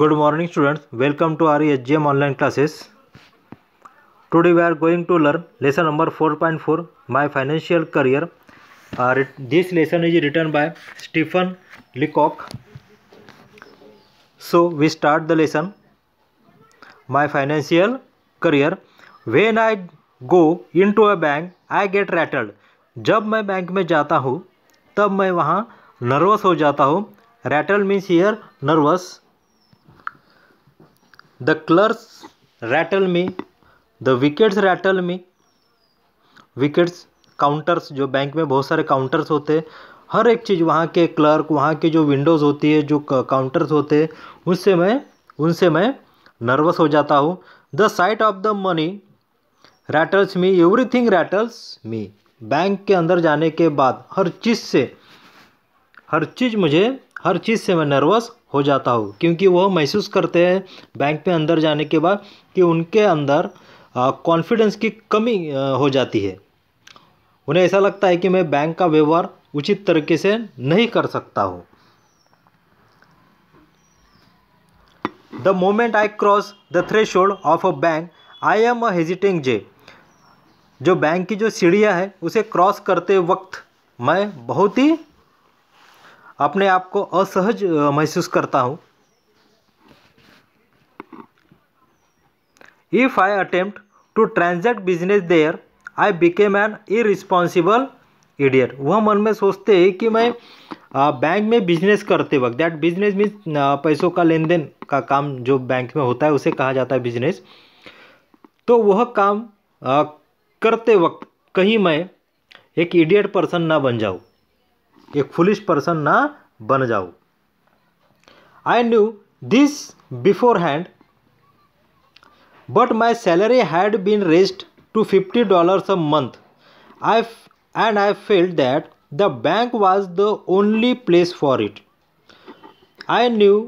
good morning students welcome to RESGM online classes today we are going to learn lesson number 4.4 my financial career uh, this lesson is written by Stephen Leacock so we start the lesson my financial career when I go into a bank I get rattled जब मैं bank में जाता हूँ तब मैं वहाँ nervous हो जाता हूँ rattle means here nervous the clerks rattle me the wickets rattle me wickets counters जो बैंक में बहुत सारे काउंटर्स होते हैं हर एक चीज़ वहाँ के क्लर्क वहाँ के जो विंडोज़ होती है जो काउंटर्स होते हैं उनसे मैं उनसे मैं नर्वस हो जाता हूँ the sight of the money rattles me everything rattles me bank के अंदर जाने के बाद हर चीज़ से हर चीज़ मुझे हर चीज़ से मैं नर्वस हो जाता हो क्योंकि वह महसूस करते हैं बैंक में अंदर जाने के बाद कि उनके अंदर कॉन्फिडेंस की कमी हो जाती है उन्हें ऐसा लगता है कि मैं बैंक का व्यवहार उचित तरीके से नहीं कर सकता हूँ the moment I cross the threshold of a bank I am a hesitating जे जो बैंक की जो सीढ़ियाँ हैं उसे क्रॉस करते वक्त मैं बहुत ही अपने आप को असहज महसूस करता हूँ if I attempt to transact business there I became an irresponsible idiot वह मन में सोचते हैं कि मैं बैंक में बिजनेस करते वक्त दैट बिजनेस मीन पैसों का लेन देन का काम जो बैंक में होता है उसे कहा जाता है बिजनेस तो वह काम करते वक्त कहीं मैं एक इडियट पर्सन ना बन जाऊँ एक फुलिश पर्सन ना बन जाओ I knew this beforehand but my salary had been raised to fifty dollars a month I and I feel that the bank was the only place for it I knew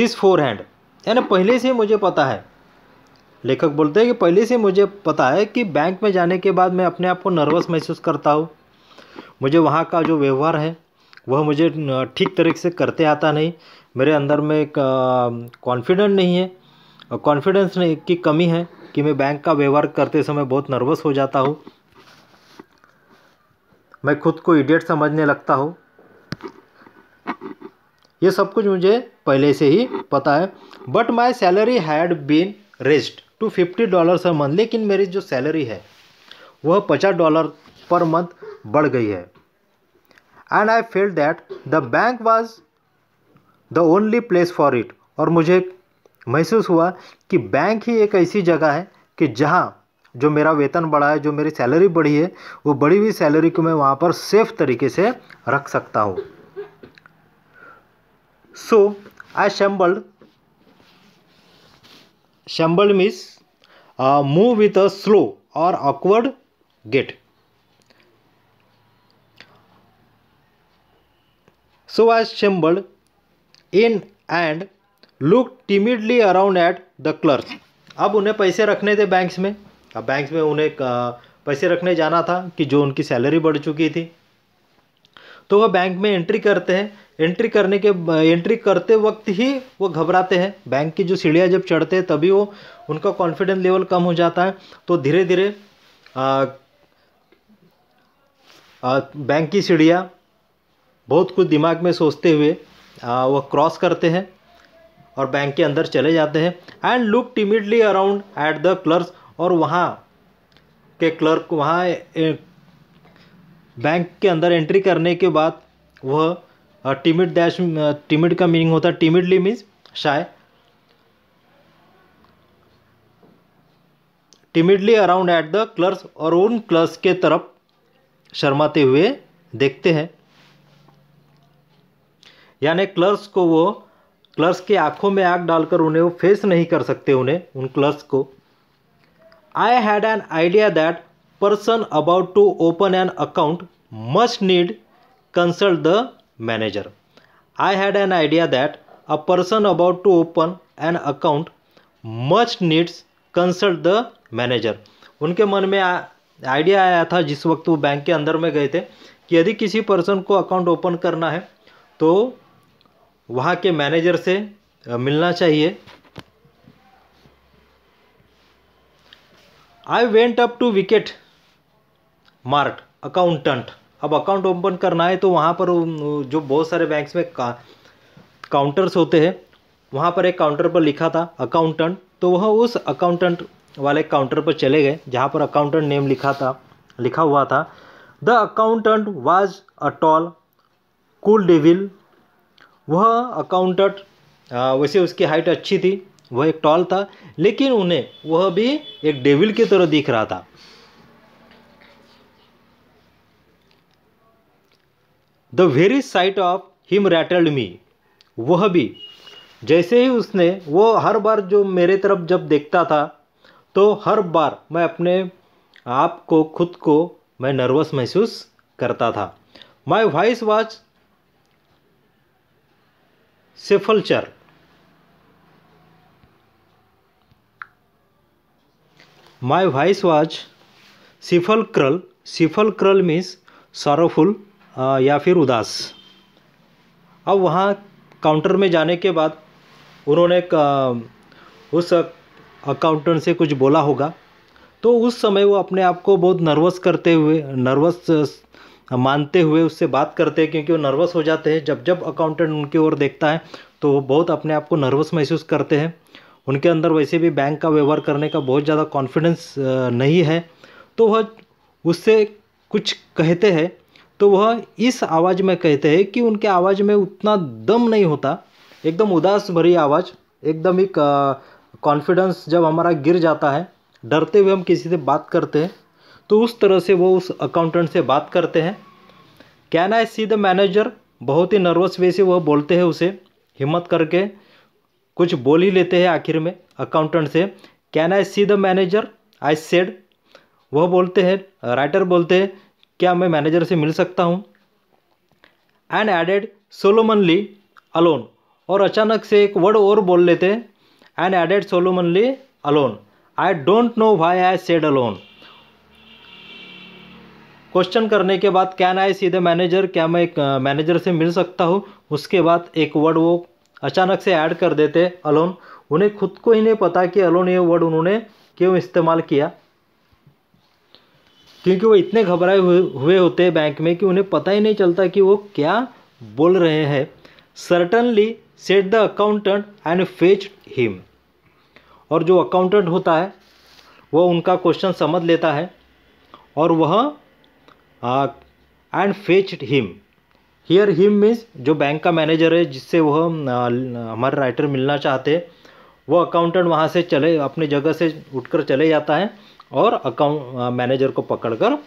this beforehand यानी पहले से मुझे पता है लेखक बोलते हैं कि पहले से मुझे पता है कि बैंक में जाने के बाद मैं अपने आप को नर्वस महसूस करता हूँ मुझे वहाँ का जो व्यवहार है वह मुझे ठीक तरीके से करते आता नहीं मेरे अंदर में कॉन्फिडेंट नहीं है कॉन्फिडेंस नहीं की कमी है कि मैं बैंक का व्यवहार करते समय बहुत नर्वस हो जाता हूँ मैं खुद को इडियट समझने लगता हूँ ये सब कुछ मुझे पहले से ही पता है but my salary had been raised to fifty dollars a month लेकिन मेरी जो सैलरी है वह पचास डॉलर पर मंथ बढ़ गई है and I feel that the bank was the only place for it और मुझे महसूस हुआ कि बैंक ही एक ऐसी जगह है कि जहाँ जो मेरा वेतन बढ़ा है जो मेरी सैलरी बढ़ी है वो बढ़ी हुई सैलरी को मैं वहाँ पर सेफ तरीके से रख सकता हूँ सो आई shambled shambled means move with a slow और awkward gait so I stumbled in and looked timidly around at the clerk. अब उन्हें पैसे रखने थे बैंक्स में अब बैंक्स में उन्हें पैसे रखने जाना था कि जो उनकी सैलरी बढ़ चुकी थी तो वह बैंक में एंट्री करते हैं एंट्री करने के एंट्री करते वक्त ही वो घबराते हैं बैंक की जो सीढ़ियाँ जब चढ़ते हैं तभी वो उनका कॉन्फिडेंस लेवल कम हो जाता है तो धीरे धीरे बैंक की सीढ़ियाँ बहुत कुछ दिमाग में सोचते हुए वह क्रॉस करते हैं और बैंक के अंदर चले जाते हैं and look timidly around at the clerk और वहाँ के क्लर्क वहाँ बैंक के अंदर एंट्री करने के बाद वह टिमिड डैश टिमिड का मीनिंग होता है timidly means shy timidly around at the clerks और उन क्लर्स के तरफ शर्माते हुए देखते हैं यानी क्लर्स को वो क्लर्स की आंखों में आग डालकर उन्हें वो फेस नहीं कर सकते उन्हें उन क्लर्स को I had an idea that person about to open an account must need consult the manager I had an idea that a person about to open an account must needs consult the manager उनके मन में idea आया था जिस वक्त वो bank के अंदर में गए थे कि यदि किसी पर्सन को अकाउंट ओपन करना है तो वहाँ के मैनेजर से मिलना चाहिए I went up to wicket marked accountant अब अकाउंट ओपन करना है तो वहाँ पर जो बहुत सारे बैंक्स में का, काउंटर्स होते हैं वहाँ पर एक काउंटर पर लिखा था अकाउंटेंट तो वह उस अकाउंटेंट वाले काउंटर पर चले गए जहाँ पर अकाउंटेंट नेम लिखा था लिखा हुआ था the accountant was a tall cool devil वह अकाउंटेंट वैसे उसकी हाइट अच्छी थी वह एक टॉल था लेकिन उन्हें वह भी एक डेविल की तरह दिख रहा था the very sight of him rattled me वह भी जैसे ही उसने वो हर बार जो मेरे तरफ जब देखता था तो हर बार मैं अपने आप को खुद को मैं नर्वस महसूस करता था my voice was sepulchral my voice was sepulchral sepulchral means sorrowful या फिर उदास अब वहाँ काउंटर में जाने के बाद उन्होंने uh, उस अकाउंटेंट से कुछ बोला होगा तो उस समय वो अपने आप को बहुत नर्वस करते हुए नर्वस मानते हुए उससे बात करते हैं क्योंकि वो नर्वस हो जाते हैं जब जब अकाउंटेंट उनकी ओर देखता है तो वो बहुत अपने आप को नर्वस महसूस करते हैं उनके अंदर वैसे भी बैंक का व्यवहार करने का बहुत ज़्यादा कॉन्फिडेंस नहीं है तो वह उससे कुछ कहते हैं तो वह इस आवाज़ में कहते हैं कि उनके आवाज़ में उतना दम नहीं होता एकदम उदास भरी आवाज़ एकदम एक कॉन्फिडेंस जब हमारा गिर जाता है डरते हुए हम किसी से बात करते हैं तो उस तरह से वो उस अकाउंटेंट से बात करते हैं can I see the manager बहुत ही नर्वस वे से वह बोलते हैं उसे हिम्मत करके कुछ बोल ही लेते हैं आखिर में अकाउंटेंट से can I see the manager I said वह बोलते हैं राइटर बोलते हैं क्या मैं मैनेजर से मिल सकता हूँ एंड एडेड सोलोमनली अलोन और अचानक से एक वर्ड और बोल लेते हैं and added solemnly alone I don't know why I said alone question करने के बाद कैन आई सीधे मैनेजर क्या मैं एक मैनेजर से मिल सकता हूँ उसके बाद एक वर्ड वो अचानक से ऐड कर देते अलोन उन्हें खुद को ही नहीं पता कि अलोन ये वर्ड उन्होंने क्यों इस्तेमाल किया क्योंकि वो इतने घबराए हुए होते हैं बैंक में कि उन्हें पता ही नहीं चलता कि वो क्या बोल रहे हैं certainly said the accountant and fetch him और जो अकाउंटेंट होता है वह उनका क्वेश्चन समझ लेता है और वह and fetched him here him means जो बैंक का मैनेजर है जिससे वह हमारे राइटर मिलना चाहते हैं वह अकाउंटेंट वहाँ से चले अपने जगह से उठकर चले जाता है और अकाउंट मैनेजर को पकड़कर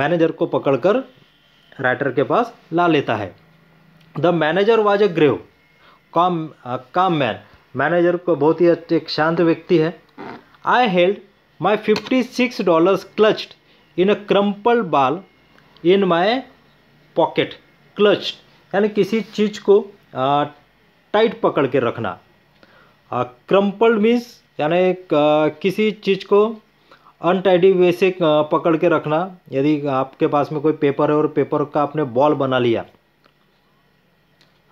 मैनेजर को पकड़कर राइटर के पास ला लेता है the manager was a grave calm calm man manager को बहुत ही अच्छे एक शांत व्यक्ति है I held my fifty six dollars clutched in a crumpled ball in my pocket clutch यानी किसी चीज़ को टाइट पकड़ के रखना क्रम्पल्ड मीन्स यानी किसी चीज़ को अनटाइडी वे से पकड़ के रखना यदि आपके पास में कोई पेपर है और पेपर का आपने बॉल बना लिया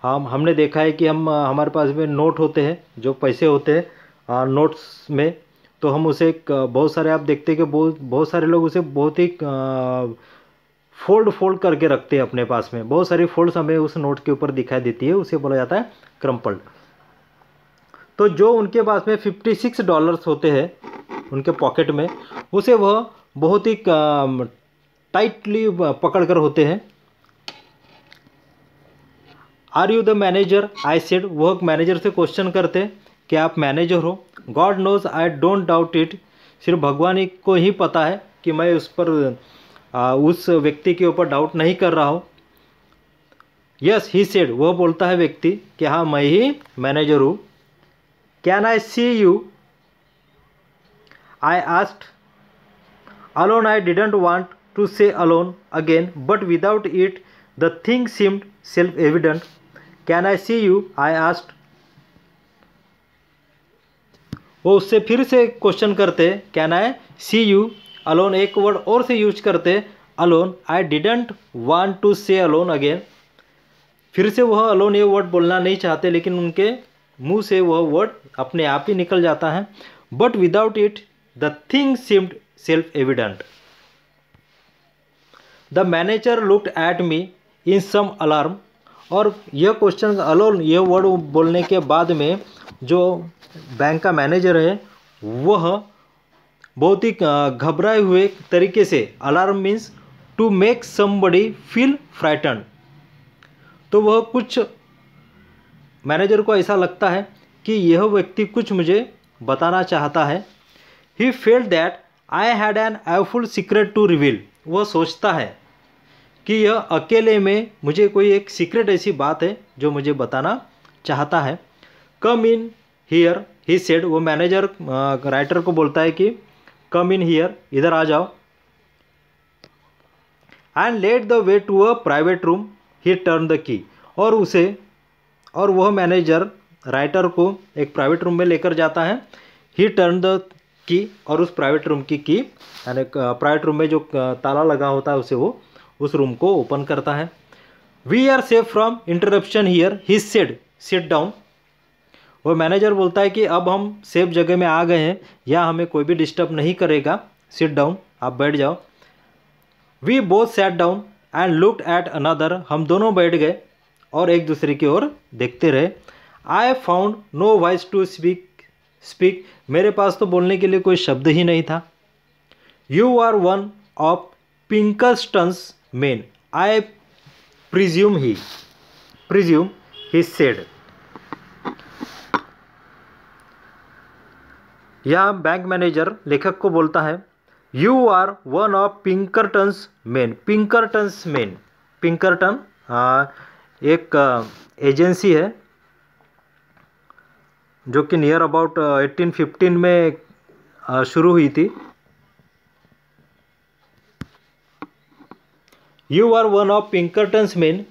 हम हमने देखा है कि हम हमारे पास में नोट होते हैं जो पैसे होते हैं नोट्स में तो हम उसे बहुत सारे आप देखते हैं कि बहुत बहुत सारे लोग उसे बहुत ही फोल्ड फोल्ड करके रखते हैं अपने पास में बहुत सारी फोल्ड्स हमें उस नोट के ऊपर दिखाई देती है उसे बोला जाता है क्रम्पल्ड तो जो उनके पास में फिफ्टी सिक्स डॉलर्स होते हैं उनके पॉकेट में उसे वह बहुत ही टाइटली पकड़ कर होते हैं are you the manager I said वह मैनेजर से क्वेश्चन करते कि आप मैनेजर हो God knows I don't doubt it सिर्फ भगवान को ही पता है कि मैं उस पर उस व्यक्ति के ऊपर डाउट नहीं कर रहा हूँ यस ही सेड वह बोलता है व्यक्ति कि हाँ मैं ही मैनेजर हूँ can I see you I asked alone I didn't want to say alone again but without it the thing seemed self evident can I see you I asked वो उससे फिर से क्वेश्चन करते कैन है see you alone एक word और से use करते alone I didn't want to say alone again फिर से वह अलोन ये वर्ड बोलना नहीं चाहते लेकिन उनके मुंह से वह वर्ड अपने आप ही निकल जाता है but without it the thing seemed self evident the manager looked at me in some alarm और यह क्वेश्चन अलोन यह वर्ड बोलने के बाद में जो बैंक का मैनेजर है वह बहुत ही घबराए हुए तरीके से alarm means to make somebody feel frightened तो वह कुछ मैनेजर को ऐसा लगता है कि यह व्यक्ति कुछ मुझे बताना चाहता है he felt that I had an awful secret to reveal वह सोचता है कि यह अकेले में मुझे कोई एक सीक्रेट ऐसी बात है जो मुझे बताना चाहता है come in here he said वो मैनेजर राइटर को बोलता है कि कम इन हीयर इधर आ जाओ and led the way to a private room he turned the key और उसे और वह मैनेजर राइटर को एक प्राइवेट रूम में लेकर जाता है ही टर्न द की और उस प्राइवेट रूम की की यानी प्राइवेट रूम में जो ताला लगा होता है उसे वो उस रूम को ओपन करता है we are safe from interruption here he said sit down वो मैनेजर बोलता है कि अब हम सेफ जगह में आ गए हैं या हमें कोई भी डिस्टर्ब नहीं करेगा सिट डाउन आप बैठ जाओ we both set down and look at another हम दोनों बैठ गए और एक दूसरे की ओर देखते रहे I found no voice to speak speak मेरे पास तो बोलने के लिए कोई शब्द ही नहीं था you are one of Pinkerton's men I presume he presume he said यह बैंक मैनेजर लेखक को बोलता है you are one of Pinkerton's men Pinkerton's men Pinkerton एक एजेंसी है जो कि नियर अबाउट 1815 में शुरू हुई थी you are one of Pinkerton's men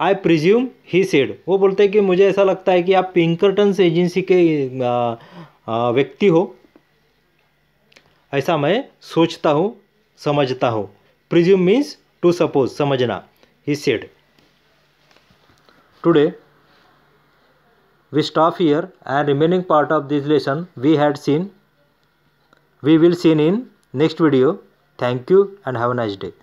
I presume he said वो बोलते हैं कि मुझे ऐसा लगता है कि आप पिंकरटन्स एजेंसी के व्यक्ति हो ऐसा मैं सोचता हूँ समझता हूँ प्रिज्यूम मीन्स टू सपोज समझना he said today we stop here and remaining part of this lesson we had seen we will seen in next video thank you and have a nice day